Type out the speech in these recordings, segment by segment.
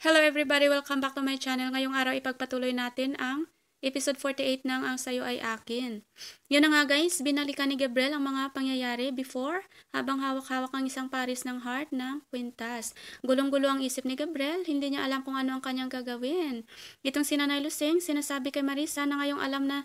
Hello everybody! Welcome back to my channel. Ngayong araw ipagpatuloy natin ang episode 48 ng Ang Sayo Ay Akin. Yun na nga guys, binalikan ni Gabriel ang mga pangyayari before habang hawak-hawak ang isang paris ng heart ng kwintas. Gulong-gulo ang isip ni Gabriel, hindi niya alam kung ano ang kanyang gagawin. Itong sinanay Lusing, sinasabi kay Marisa na ngayong alam na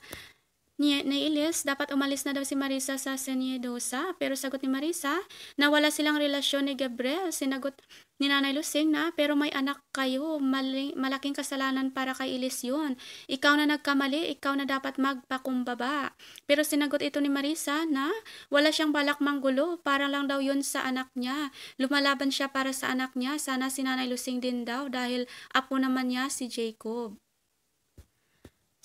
ni, ni Ilis, dapat umalis na daw si Marisa sa Seniedosa. Pero sagot ni Marisa, nawala silang relasyon ni Gabriel. Sinagot ni Nanay Lusing na, pero may anak kayo. Mali, malaking kasalanan para kay Ilis yun. Ikaw na nagkamali, ikaw na dapat magpakumbaba. Pero sinagot ito ni Marisa na wala siyang balak manggulo. Para lang daw yun sa anak niya. Lumalaban siya para sa anak niya. Sana si Nanay Lusing din daw dahil apo naman niya si Jacob.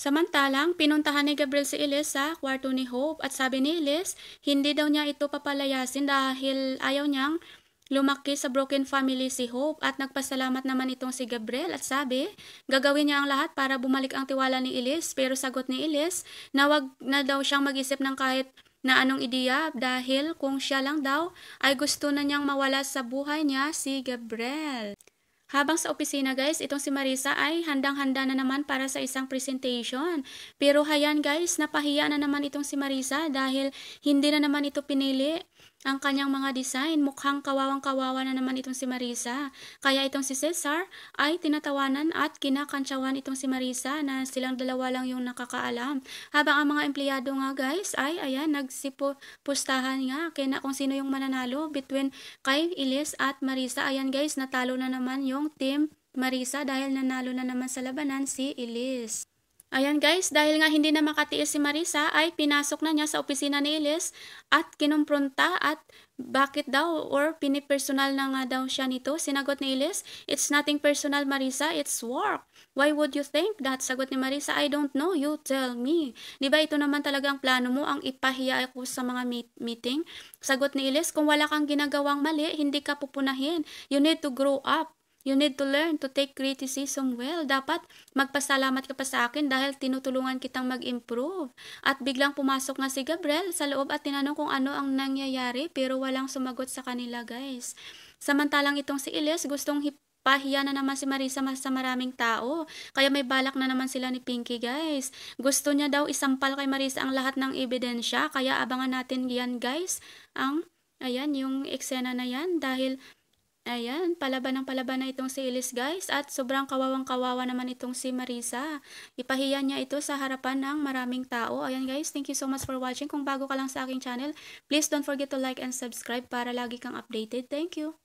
Samantalang, pinuntahan ni Gabriel si Elise sa kwarto ni Hope at sabi ni Elise, hindi daw niya ito papalayasin dahil ayaw niyang Lumaki sa broken family si Hope at nagpasalamat naman itong si Gabriel at sabi, gagawin niya ang lahat para bumalik ang tiwala ni Elise pero sagot ni Elise na wag na daw siyang mag-isip ng kahit na anong ideya dahil kung siya lang daw ay gusto na niyang mawala sa buhay niya si Gabriel. Habang sa opisina guys, itong si Marisa ay handang-handa na naman para sa isang presentation. Pero hayan guys, napahiya na naman itong si Marisa dahil hindi na naman ito pinili ang kanyang mga design. Mukhang kawawang-kawawa na naman itong si Marisa. Kaya itong si Cesar ay tinatawanan at kinakantsawan itong si Marisa na silang dalawa lang yung nakakaalam. Habang ang mga empleyado nga guys ay ayan nagsipustahan nga kaya kung sino yung mananalo between kay Ilis at Marisa. Ayan guys natalo na naman yung team Marisa dahil nanalo na naman sa labanan si Ilis. Ayan guys, dahil nga hindi na makatiis si Marisa ay pinasok na niya sa opisina ni Ilis at kinumpronta at bakit daw or pinipersonal na nga daw siya nito. Sinagot ni Ilis, it's nothing personal Marisa, it's work. Why would you think that? Sagot ni Marisa, I don't know, you tell me. ba diba, ito naman talaga ang plano mo, ang ipahiya ako sa mga meet meeting. Sagot ni Ilis, kung wala kang ginagawang mali, hindi ka pupunahin. You need to grow up. You need to learn to take criticism well. Dapat magpasalamat ka pa sa akin dahil tinutulungan kitang mag-improve. At biglang pumasok nga si Gabriel sa loob at tinanong kung ano ang nangyayari pero walang sumagot sa kanila guys. Samantalang itong si Elias gustong hip pahiya na naman si Marisa sa maraming tao. Kaya may balak na naman sila ni Pinky guys. Gusto niya daw isampal kay Marisa ang lahat ng ebidensya. Kaya abangan natin yan guys. Ang, ayan, yung eksena na yan. Dahil Ayan, palaban ng palaban na itong si Elise guys at sobrang kawawang kawawa naman itong si Marisa. Ipahiya niya ito sa harapan ng maraming tao. Ayan guys, thank you so much for watching. Kung bago ka lang sa aking channel, please don't forget to like and subscribe para lagi kang updated. Thank you!